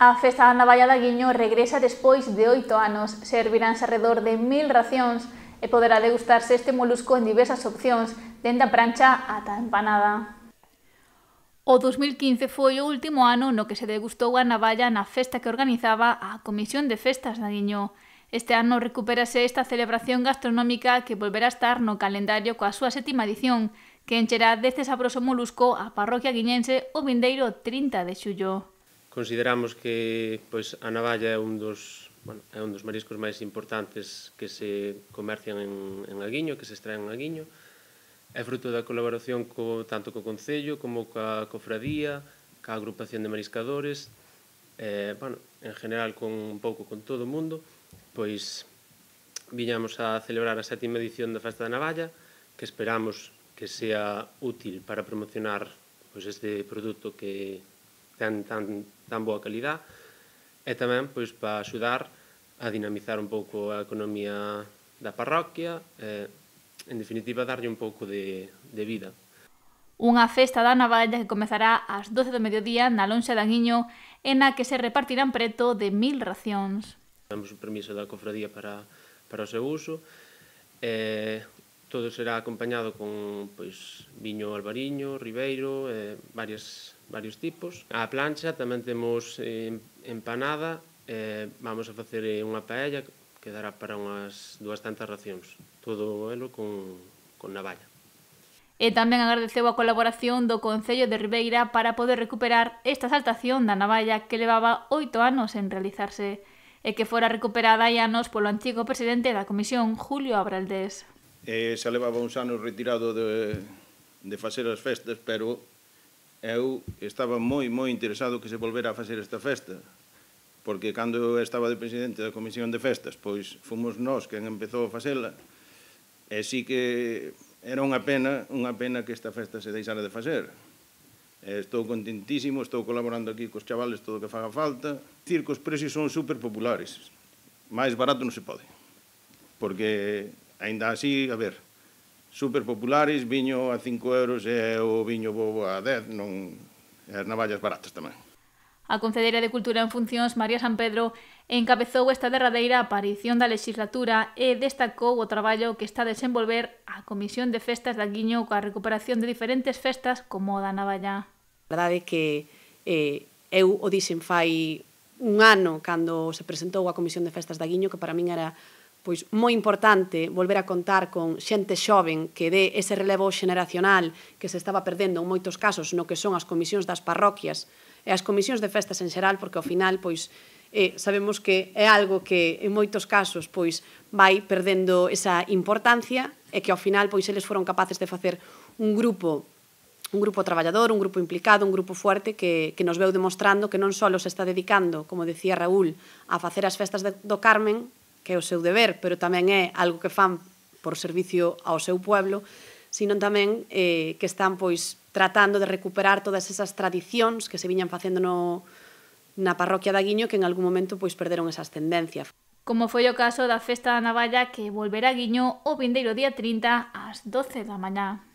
A Festa da Navalla da Guiño regresa despois de oito anos. Serviránse alrededor de mil racións e poderá degustarse este molusco en diversas opcións, dende a prancha ata a empanada. O 2015 foi o último ano no que se degustou a navalla na festa que organizaba a Comisión de Festas da Guiño. Este ano recuperase esta celebración gastronómica que volverá a estar no calendario coa súa sétima edición, que encherá deste sabroso molusco a parroquia guiñense o vindeiro 30 de xullo. Consideramos que pois, a navalla é un dos, bueno, é un dos mariscos máis importantes que se comercian en, en Aguiño, que se extraen en Aguiño. É fruto da colaboración co, tanto co Concello como coa Cofradía, ca agrupación de mariscadores, eh, bueno, en general con un pouco con todo o mundo, pois viñamos a celebrar a sétima edición da Festa da Navalla, que esperamos que sea útil para promocionar pois, este produto que, ten tan, tan boa calidad e tamén pois para axudar a dinamizar un pouco a economía da parroquia e, en definitiva, darlle un pouco de, de vida. Unha festa da navalla que comezará ás 12 do mediodía na lonxa da Guiño e na que se repartirán preto de mil racións. Temos o permiso da cofradía para, para o seu uso. E, todo será acompañado con pois, viño albariño, ribeiro, e, varias varios tipos. A plancha tamén temos eh, empanada, eh, vamos a facer eh, unha paella que dará para unhas dúas tantas racións. Todo o elo con, con navalla. E tamén agradeceu a colaboración do Concello de Ribeira para poder recuperar esta saltación da navalla que levaba oito anos en realizarse e que fora recuperada hai anos polo antigo presidente da Comisión, Julio Abraldés. Eh, se levaba uns anos retirado de, de facer as festas, pero eu estaba moi, moi interesado que se volvera a facer esta festa, porque cando eu estaba de presidente da Comisión de Festas, pois fomos nós quen empezou a facela, e sí que era unha pena, unha pena que esta festa se deixara de facer. Estou contentísimo, estou colaborando aquí cos chavales todo o que faga falta. Circos que precios son super populares. barato non se pode. Porque, ainda así, a ver, super populares, viño a 5 euros e o viño bobo a 10, non as navallas baratas tamén. A Concedera de Cultura en Funcións, María San Pedro, encabezou esta derradeira aparición da legislatura e destacou o traballo que está a desenvolver a Comisión de Festas da Guiño coa recuperación de diferentes festas como a da Navalla. A verdade é que eh, eu o dixen fai un ano cando se presentou a Comisión de Festas da Guiño, que para min era pois moi importante volver a contar con xente xoven que dé ese relevo xeneracional que se estaba perdendo en moitos casos no que son as comisións das parroquias e as comisións de festas en xeral, porque ao final pois eh, sabemos que é algo que en moitos casos pois vai perdendo esa importancia e que ao final pois eles foron capaces de facer un grupo un grupo traballador, un grupo implicado, un grupo fuerte que, que nos veu demostrando que non só se está dedicando, como decía Raúl, a facer as festas de, do Carmen, que é o seu deber, pero tamén é algo que fan por servicio ao seu pueblo, sino tamén eh, que están pois tratando de recuperar todas esas tradicións que se viñan facendo no, na parroquia da Guiño que en algún momento pois perderon esas tendencias. Como foi o caso da Festa da Navalla que volverá a Guiño o vindeiro día 30 ás 12 da mañá.